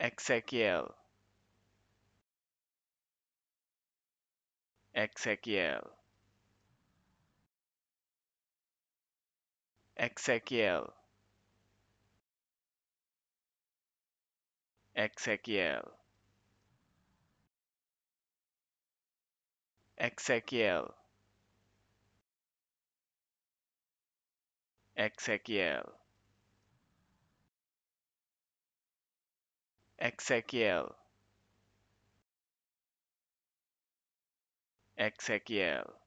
Ezekiel Ezekiel Ezekiel Ezekiel Ezekiel Ezekiel Ezekiel Ezekiel